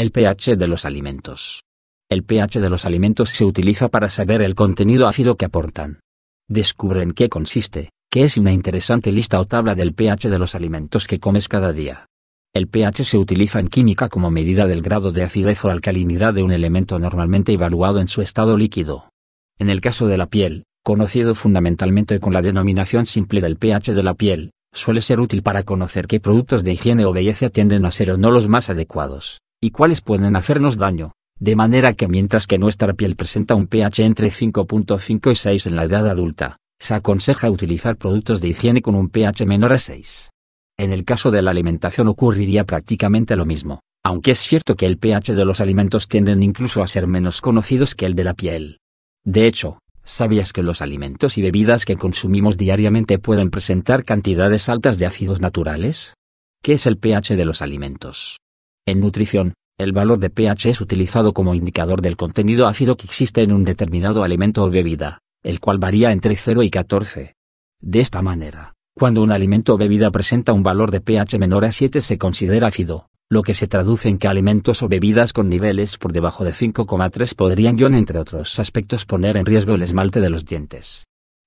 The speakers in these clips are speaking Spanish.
El pH de los alimentos. El pH de los alimentos se utiliza para saber el contenido ácido que aportan. Descubre en qué consiste, que es una interesante lista o tabla del pH de los alimentos que comes cada día. El pH se utiliza en química como medida del grado de acidez o alcalinidad de un elemento normalmente evaluado en su estado líquido. En el caso de la piel, conocido fundamentalmente con la denominación simple del pH de la piel, suele ser útil para conocer qué productos de higiene o belleza tienden a ser o no los más adecuados y cuáles pueden hacernos daño, de manera que mientras que nuestra piel presenta un pH entre 5.5 y 6 en la edad adulta, se aconseja utilizar productos de higiene con un pH menor a 6. En el caso de la alimentación ocurriría prácticamente lo mismo, aunque es cierto que el pH de los alimentos tienden incluso a ser menos conocidos que el de la piel. De hecho, ¿sabías que los alimentos y bebidas que consumimos diariamente pueden presentar cantidades altas de ácidos naturales? ¿Qué es el pH de los alimentos? En nutrición, el valor de pH es utilizado como indicador del contenido ácido que existe en un determinado alimento o bebida, el cual varía entre 0 y 14. De esta manera, cuando un alimento o bebida presenta un valor de pH menor a 7 se considera ácido, lo que se traduce en que alimentos o bebidas con niveles por debajo de 5,3 podrían, entre otros aspectos, poner en riesgo el esmalte de los dientes.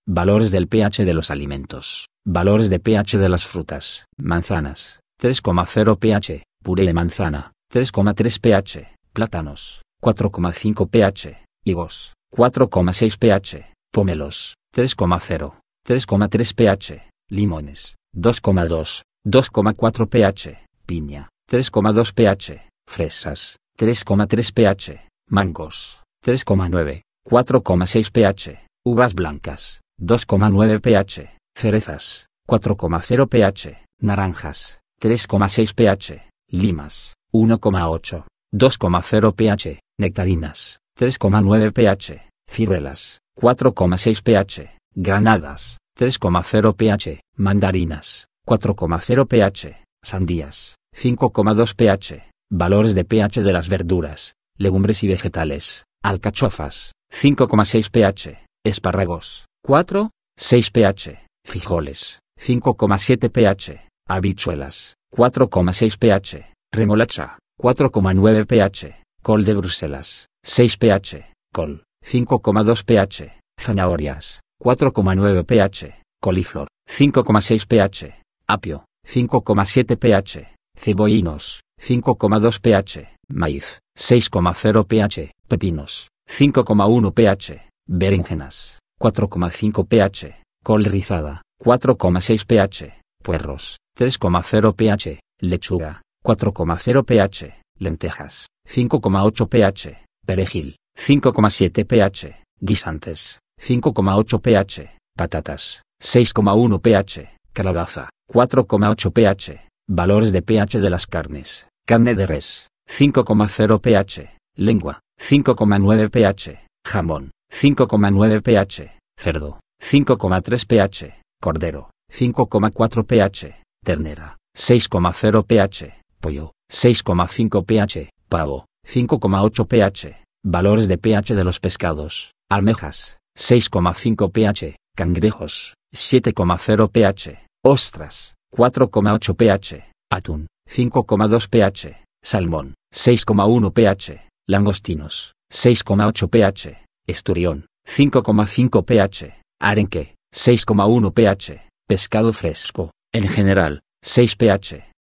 Valores del pH de los alimentos. Valores de pH de las frutas. Manzanas, 3,0 pH puré de manzana, 3,3 pH, plátanos, 4,5 pH, higos, 4,6 pH, pomelos, 3,0, 3,3 pH, limones, 2,2, 2,4 pH, piña, 3,2 pH, fresas, 3,3 pH, mangos, 3,9, 4,6 pH, uvas blancas, 2,9 pH, cerezas, 4,0 pH, naranjas, 3,6 pH, limas, 1,8, 2,0 pH, nectarinas, 3,9 pH, ciruelas, 4,6 pH, granadas, 3,0 pH, mandarinas, 4,0 pH, sandías, 5,2 pH, valores de pH de las verduras, legumbres y vegetales, alcachofas, 5,6 pH, espárragos, 4,6 pH, frijoles, 5,7 pH, habichuelas, 4,6 pH, remolacha, 4,9 pH, col de Bruselas, 6 pH, col, 5,2 pH, zanahorias, 4,9 pH, coliflor, 5,6 pH, apio, 5,7 pH, cebollinos, 5,2 pH, maíz, 6,0 pH, pepinos, 5,1 pH, berenjenas, 4,5 pH, col rizada, 4,6 pH, puerros, 3,0 pH, lechuga, 4,0 pH, lentejas, 5,8 pH, perejil, 5,7 pH, guisantes, 5,8 pH, patatas, 6,1 pH, calabaza, 4,8 pH, valores de pH de las carnes, carne de res, 5,0 pH, lengua, 5,9 pH, jamón, 5,9 pH, cerdo, 5,3 pH, cordero, 5,4 pH, ternera, 6,0 pH, pollo, 6,5 pH, pavo, 5,8 pH, valores de pH de los pescados, almejas, 6,5 pH, cangrejos, 7,0 pH, ostras, 4,8 pH, atún, 5,2 pH, salmón, 6,1 pH, langostinos, 6,8 pH, esturión, 5,5 pH, arenque, 6,1 pH, pescado fresco, en general, 6 ph.